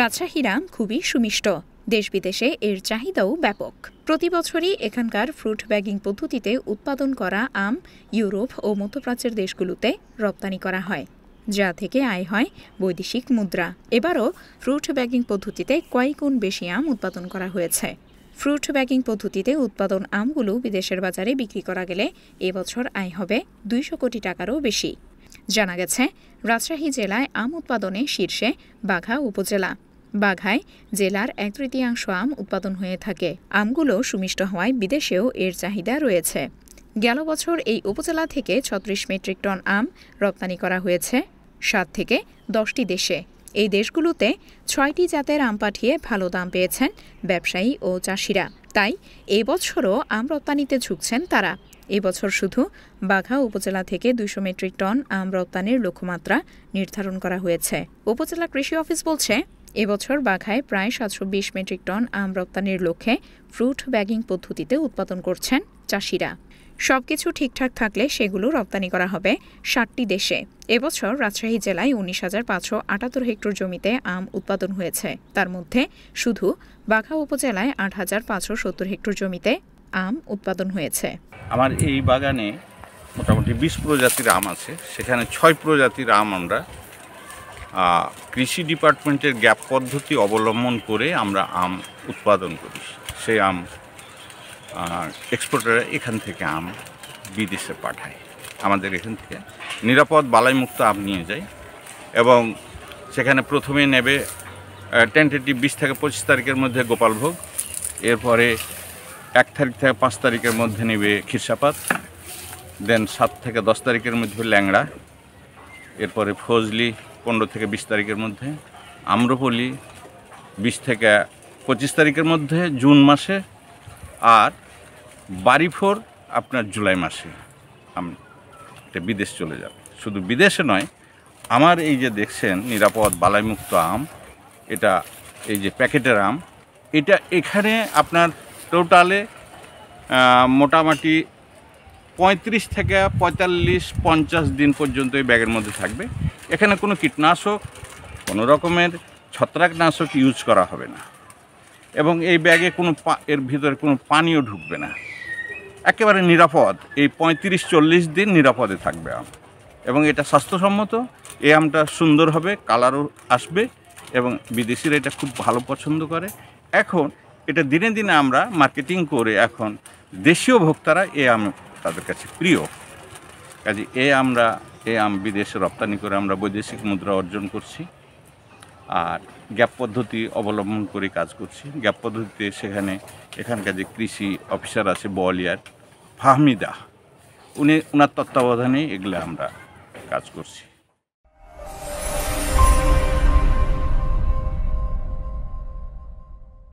রাজশাহীরা খুবই সুমিষ্ট দেশ বিদেশে এর চাহিদাও ব্যাপক প্রতি বছরই এখানকার ফ্রুট ব্যাগিং পদ্ধতিতে উৎপাদন করা আম ইউরোপ ও মধ্যপ্রাচ্যের দেশগুলোতে রপ্তানি করা হয় যা থেকে আয় হয় বৈদেশিক মুদ্রা এবারও ফ্রুট ব্যাগিং পদ্ধতিতে কয়েক গুণ বেশি আম উৎপাদন করা হয়েছে ফ্রুট ব্যাগিং পদ্ধতিতে উৎপাদন আমগুলো বিদেশের বাজারে বিক্রি করা গেলে এবছর আয় হবে দুইশো কোটি টাকারও বেশি জানা গেছে রাজশাহী জেলায় আম উৎপাদনে শীর্ষে বাঘা উপজেলা বাঘায় জেলার এক তৃতীয়াংশ আম উৎপাদন হয়ে থাকে আমগুলো সুমিষ্ট হওয়ায় বিদেশেও এর চাহিদা রয়েছে গেল বছর এই উপজেলা থেকে ছত্রিশ মেট্রিক টন আম রপ্তানি করা হয়েছে সাত থেকে দশটি দেশে এই দেশগুলোতে ছয়টি জাতের আম পাঠিয়ে ভালো দাম পেয়েছেন ব্যবসায়ী ও চাষিরা তাই এবছরও আম রপ্তানিতে ঝুঁকছেন তারা এবছর শুধু বাঘা উপজেলা থেকে দুইশো মেট্রিক টন আম রপ্তানির লক্ষ্যমাত্রা নির্ধারণ করা হয়েছে উপজেলা কৃষি অফিস বলছে এবছর বাঘায় প্রায় সাতশো বিশ মেট্রিক টন আম রপ্তানির লক্ষ্যে ফ্রুট ব্যাগিং পদ্ধতিতে উৎপাদন করছেন চাষিরা সবকিছু ঠিকঠাক থাকলে সেগুলো রপ্তানি করা হবে ষাটটি দেশে এবছর রাজশাহী জেলায় উনিশ হাজার পাঁচশো আটাত্তর হেক্টর জমিতে আম উৎপাদন হয়েছে তার মধ্যে শুধু বাঘা উপজেলায় আট হাজার পাঁচশো সত্তর হেক্টর জমিতে আম উৎপাদন হয়েছে আমার এই বাগানে মোটামুটি বিশ প্রজাতির আম আছে সেখানে ছয় প্রজাতির আম আমরা কৃষি ডিপার্টমেন্টের গ্যাপ পদ্ধতি অবলম্বন করে আমরা আম উৎপাদন করি সেই আম এক্সপোর্টাররা এখান থেকে আম বিদেশে পাঠায় আমাদের এখান থেকে নিরাপদ বালাইমুক্ত আম নিয়ে যায় এবং সেখানে প্রথমে নেবে টেন্টেটিভ বিশ থেকে পঁচিশ তারিখের মধ্যে গোপালভোগ এরপরে এক তারিখ থেকে পাঁচ তারিখের মধ্যে নেবে খিরসাপাত দেন সাত থেকে দশ তারিখের মধ্যে ল্যাংড়া এরপরে ফজলি পনেরো থেকে বিশ তারিখের মধ্যে আম্রপলি বিশ থেকে পঁচিশ তারিখের মধ্যে জুন মাসে আর বাড়িফোর আপনার জুলাই মাসে আমি বিদেশ চলে যাবে শুধু বিদেশে নয় আমার এই যে দেখছেন নিরাপদ বালাইমুক্ত আম এটা এই যে প্যাকেটের আম এটা এখানে আপনার টোটালে মোটামুটি পঁয়ত্রিশ থেকে পঁয়তাল্লিশ পঞ্চাশ দিন পর্যন্ত এই ব্যাগের মধ্যে থাকবে এখানে কোনো কীটনাশক কোনো রকমের ছত্রাকনাশক ইউজ করা হবে না এবং এই ব্যাগে কোনো এর ভিতরে কোনো পানিও ঢুকবে না একেবারে নিরাপদ এই পঁয়ত্রিশ চল্লিশ দিন নিরাপদে থাকবে আম এবং এটা স্বাস্থ্যসম্মত এই আমটা সুন্দর হবে কালারও আসবে এবং বিদেশিরা এটা খুব ভালো পছন্দ করে এখন এটা দিনে দিনে আমরা মার্কেটিং করে এখন দেশীয় ভোক্তারা এ আম তাদের কাছে প্রিয় কাজে এ আমরা এ আম বিদেশে রপ্তানি করে আমরা বৈদেশিক মুদ্রা অর্জন করছি আর গ্যাপ পদ্ধতি অবলম্বন করে কাজ করছি গ্যাপ পদ্ধতিতে সেখানে এখানকার যে কৃষি অফিসার আছে বলিয়ার ফাহমিদা উনি ওনার তত্ত্বাবধানে এগুলো আমরা কাজ করছি